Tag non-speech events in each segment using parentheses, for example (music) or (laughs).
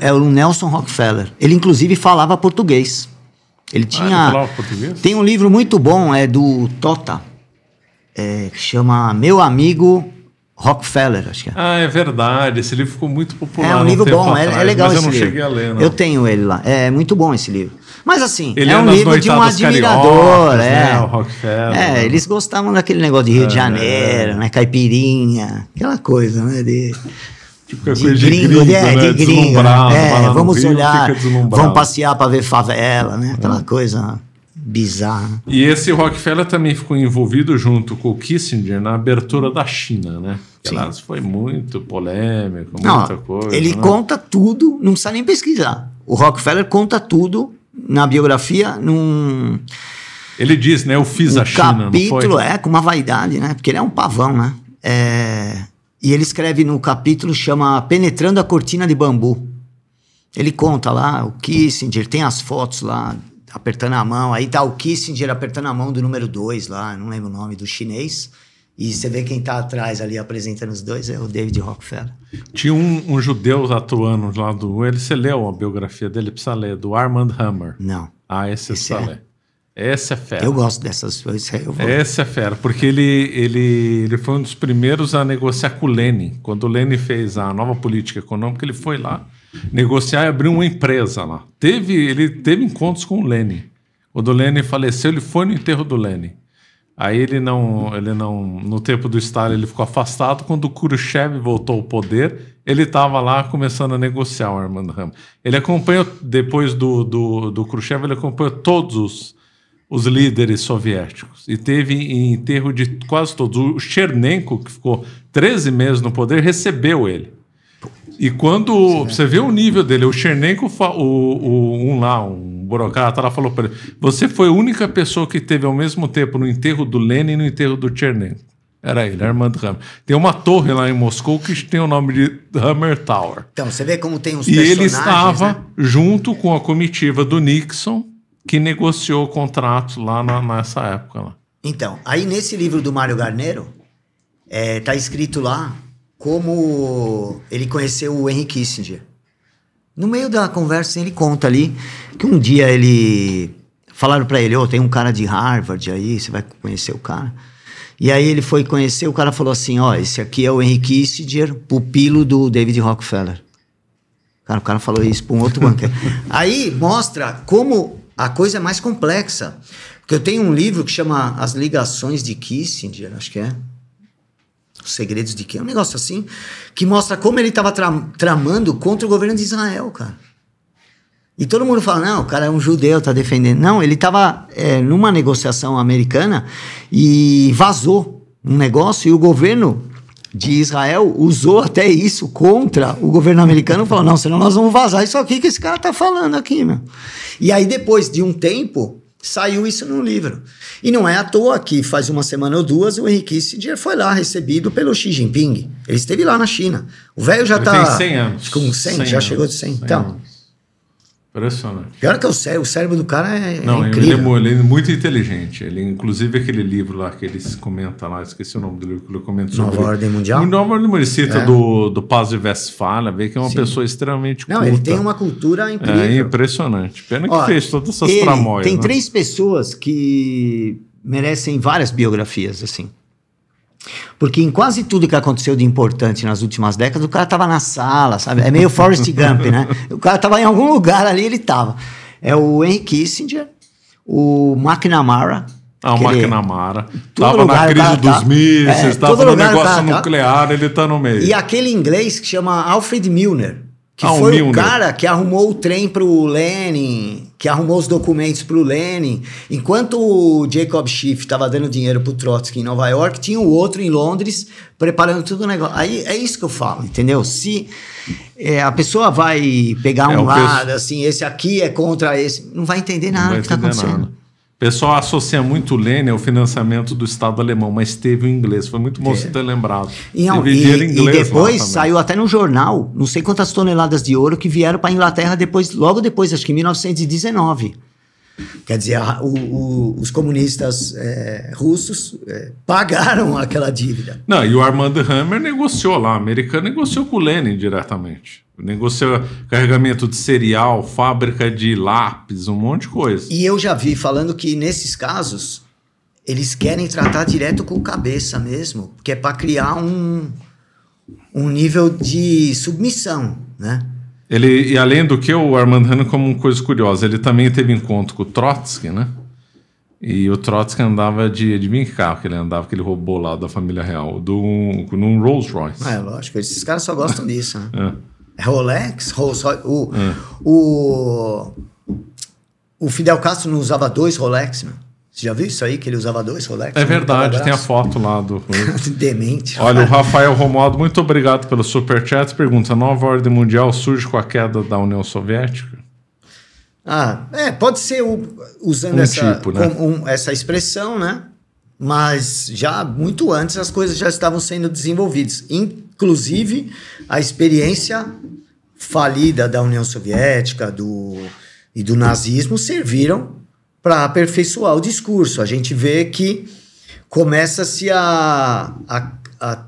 É o Nelson Rockefeller. Ele, inclusive, falava português. Ele ah, tinha. Ah, ele falava português? Tem um livro muito bom, é do Tota, é, que chama Meu Amigo Rockefeller, acho que é. Ah, é verdade. Esse livro ficou muito popular. É um livro bom, é, é atrás, é, legal mas esse eu não livro. cheguei a ler, não. Eu tenho ele lá. É muito bom esse livro. Mas assim, ele é um é livro de um admirador. é. Né, o Rockefeller. É, né? eles gostavam daquele negócio de Rio é, de Janeiro, é. né? Caipirinha, aquela coisa, né? De... Tipo, é de, de gringo, gringo, é, né? de é gringo. É, vamos Rio, é olhar, vamos passear para ver favela, né? Aquela é. coisa bizarra. E esse Rockefeller também ficou envolvido junto com o Kissinger na abertura da China, né? Ela foi muito polêmico, muita não, coisa. Ele né? conta tudo, não precisa nem pesquisar. O Rockefeller conta tudo na biografia, num. Ele diz, né? Eu fiz um a China. Capítulo, não foi? é, com uma vaidade, né? Porque ele é um pavão, né? É, e ele escreve no capítulo chama Penetrando a Cortina de Bambu. Ele conta lá o Kissinger, tem as fotos lá apertando a mão, aí tá o Kissinger apertando a mão do número 2 lá, não lembro o nome do chinês. E você vê quem tá atrás ali apresentando os dois é o David Rockefeller. Tinha um, um judeu atuando lá do. Ele, você leu a biografia dele? Precisa ler, do Armand Hammer. Não. Ah, esse, é esse é. lê. Essa é fera. Eu gosto dessas coisas. (laughs) Essa é fera, porque ele, ele, ele foi um dos primeiros a negociar com o Lênin. Quando o Lênin fez a nova política econômica, ele foi lá negociar e abriu uma empresa lá. Teve, ele teve encontros com o Lênin. Quando o Lênin faleceu, ele foi no enterro do Lênin. Aí ele não, ele não, no tempo do Stalin ele ficou afastado. Quando o Khrushchev voltou ao poder, ele estava lá começando a negociar o Armando Ramos. Ele acompanhou depois do, do, do Khrushchev, ele acompanhou todos os os líderes soviéticos e teve em enterro de quase todos. O Chernenko, que ficou 13 meses no poder, recebeu ele. E quando Sim, né? você vê o nível dele, o Chernenko, o, o, um lá, um burocrata lá, falou para ele: Você foi a única pessoa que teve ao mesmo tempo no enterro do Lenin e no enterro do Chernenko. Era ele, Armando Hammer. Tem uma torre lá em Moscou que tem o nome de Hammer Tower. Então, você vê como tem uns E ele estava né? junto com a comitiva do Nixon que negociou o contrato lá na, nessa época. Lá. Então, aí nesse livro do Mário Garneiro, é, tá escrito lá como ele conheceu o Henry Kissinger. No meio da conversa, ele conta ali que um dia ele. Falaram para ele: Ô, oh, tem um cara de Harvard aí, você vai conhecer o cara. E aí ele foi conhecer, o cara falou assim: Ó, oh, esse aqui é o Henry Kissinger, pupilo do David Rockefeller. Cara, o cara falou isso para um outro banqueiro. (laughs) aí mostra como a coisa é mais complexa. Porque eu tenho um livro que chama As Ligações de Kissinger, acho que é. Os Segredos de Kissinger, um negócio assim, que mostra como ele estava tra tramando contra o governo de Israel, cara. E todo mundo fala, não, o cara é um judeu, tá defendendo. Não, ele estava é, numa negociação americana e vazou um negócio e o governo de Israel usou até isso contra o governo americano, falou: não, senão nós vamos vazar isso aqui que esse cara tá falando aqui, meu. E aí, depois de um tempo, saiu isso no livro. E não é à toa que faz uma semana ou duas o Henrique Kissinger foi lá recebido pelo Xi Jinping. Ele esteve lá na China. O velho já está tá. Tem 100 anos. Com 100, 100 já anos. chegou de 100. 100 então. Anos. Impressionante. Pior que o cérebro, o cérebro do cara é. Não, é incrível. Ele, é, ele é muito inteligente. Ele, inclusive, aquele livro lá que se comenta lá, esqueci o nome do livro que ele comenta sobre. Nova Ordem Mundial? Nova Ordem Mundial, cita é. do, do Paz de Westfalia, vê que é uma Sim. pessoa extremamente Não, ele tem uma cultura é, incrível. É impressionante. Pena Ó, que fez todas essas tramóias. Tem né? três pessoas que merecem várias biografias, assim. Porque em quase tudo que aconteceu de importante nas últimas décadas, o cara estava na sala, sabe? É meio Forrest Gump, né? O cara estava em algum lugar ali, ele estava. É o Henry Kissinger, o McNamara, ah, o McNamara. Estava na crise tá, dos tá, mísseis, estava é, no tá, negócio cara, tá. nuclear, ele tá no meio. E aquele inglês que chama Alfred Milner, que ah, foi o, cara que arrumou o trem pro Lenin, que arrumou os documentos pro Lenin. Enquanto o Jacob Schiff estava dando dinheiro pro Trotsky em Nova York, tinha o outro em Londres preparando tudo o negócio. Aí é isso que eu falo, entendeu? Se é, a pessoa vai pegar é, um lado, penso... assim, esse aqui é contra esse, não vai entender nada do que está acontecendo. Nada pessoal associa muito o Lênin ao financiamento do Estado alemão, mas teve o inglês. Foi muito bom é. você ter lembrado. E, e, e depois saiu até no jornal, não sei quantas toneladas de ouro que vieram para a Inglaterra depois, logo depois, acho que em 1919. Quer dizer, a, o, o, os comunistas é, russos é, pagaram (laughs) aquela dívida. Não, e o Armand Hammer negociou lá, o americano negociou com o Lenin diretamente. Negociou carregamento de cereal, fábrica de lápis, um monte de coisa. E eu já vi falando que nesses casos eles querem tratar direto com cabeça mesmo, que é para criar um, um nível de submissão, né? Ele, e além do que, o Armand Hanna, como uma coisa curiosa, ele também teve encontro com o Trotsky, né? E o Trotsky andava de, de que carro que ele andava, que ele roubou lá da família real, do, num Rolls Royce. Ah, é lógico, esses caras só gostam disso, né? É. é. Rolex, Rolls Royce, o, é. o, o Fidel Castro não usava dois Rolex, né? Você já viu isso aí, que ele usava dois Rolex? É verdade, tem a foto lá do... (laughs) Demente. Olha, o Rafael Romualdo, muito obrigado pelo super chat. Pergunta, nova ordem mundial surge com a queda da União Soviética? Ah, é, pode ser o, usando um essa, tipo, né? um, um, essa expressão, né? Mas já muito antes as coisas já estavam sendo desenvolvidas. Inclusive a experiência falida da União Soviética do, e do nazismo serviram para aperfeiçoar o discurso. A gente vê que começa-se a, a, a,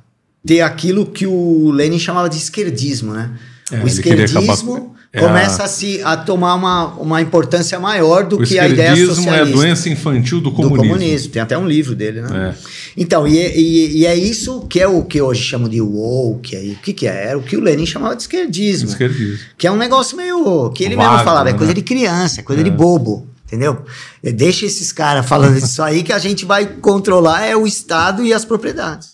ter aquilo que o Lenin chamava de esquerdismo, né? É, o esquerdismo acabar... É começa a... Se, a tomar uma, uma importância maior do o que a ideia socialista. O esquerdismo é a doença infantil do comunismo. Do comunismo, tem até um livro dele, né? É. Então, e, e, e, é isso que é o que hoje chamam de woke, aí, o que que é? Era o que o Lenin chamava de esquerdismo. Esquerdismo. Que é um negócio meio, que ele Vago, mesmo falava, é né? é coisa de criança, é coisa de é. bobo. Entendeu? É, deixa esses caras falando isso aí que a gente vai controlar é o Estado e as propriedades.